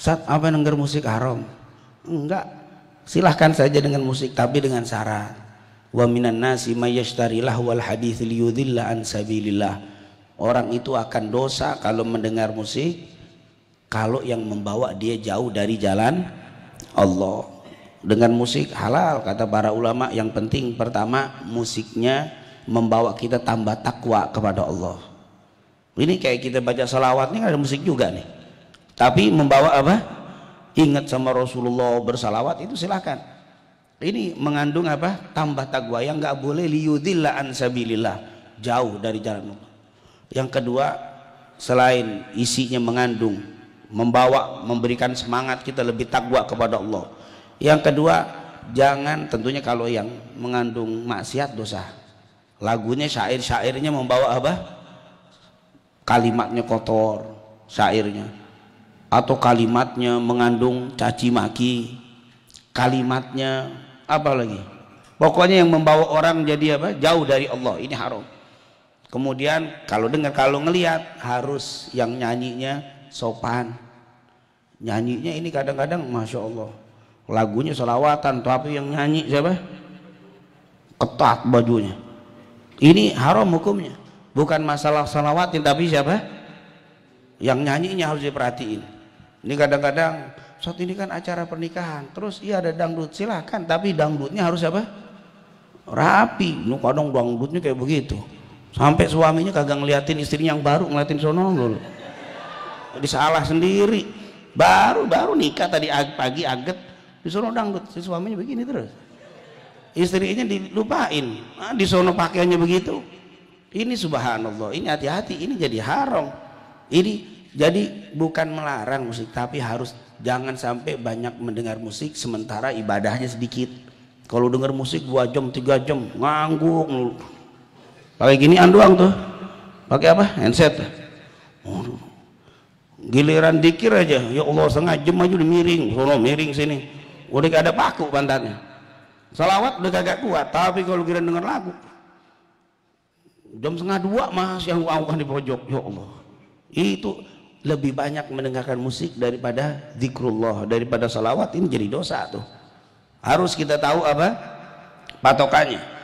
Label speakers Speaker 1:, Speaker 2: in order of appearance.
Speaker 1: Saat apa denger musik haram? Enggak. Silahkan saja dengan musik tapi dengan syarat. Wa minan nasi mayyashtarilah wal hadits liyudhilla an sabilillah. Orang itu akan dosa kalau mendengar musik kalau yang membawa dia jauh dari jalan Allah. Dengan musik halal kata para ulama yang penting pertama musiknya membawa kita tambah takwa kepada Allah. Ini kayak kita baca salawat ini ada musik juga nih tapi membawa apa ingat sama Rasulullah bersalawat itu silahkan ini mengandung apa tambah takwa yang nggak boleh liyudillah ansabilillah jauh dari jalan Allah yang kedua selain isinya mengandung membawa memberikan semangat kita lebih takwa kepada Allah yang kedua jangan tentunya kalau yang mengandung maksiat dosa lagunya syair-syairnya membawa apa kalimatnya kotor syairnya atau kalimatnya mengandung caci maki kalimatnya apa lagi pokoknya yang membawa orang jadi apa jauh dari Allah ini haram kemudian kalau dengar kalau ngelihat harus yang nyanyinya sopan nyanyinya ini kadang-kadang masya Allah lagunya selawatan tapi yang nyanyi siapa ketat bajunya ini haram hukumnya bukan masalah salawatin tapi siapa yang nyanyinya harus diperhatiin ini kadang-kadang saat ini kan acara pernikahan, terus iya ada dangdut silahkan, tapi dangdutnya harus apa? Rapi. Nu kadang dangdutnya kayak begitu. Sampai suaminya kagak ngeliatin istrinya yang baru ngeliatin sono dulu. Jadi salah sendiri. Baru baru nikah tadi pagi aget sono dangdut si suaminya begini terus. Istrinya dilupain. Nah, di sono pakaiannya begitu. Ini subhanallah, ini hati-hati, ini jadi haram. Ini jadi bukan melarang musik tapi harus jangan sampai banyak mendengar musik sementara ibadahnya sedikit. Kalau dengar musik dua jam tiga jam ngangguk Pakai gini anduang tuh. Pakai apa? Handset. giliran dikir aja. Ya Allah setengah jam aja udah miring, solo miring sini. Udah gak ada paku pantatnya. Salawat udah kagak kuat, tapi kalau giliran dengar lagu jam setengah dua masih yang awang di pojok ya Allah itu lebih banyak mendengarkan musik daripada zikrullah daripada salawat ini jadi dosa tuh harus kita tahu apa patokannya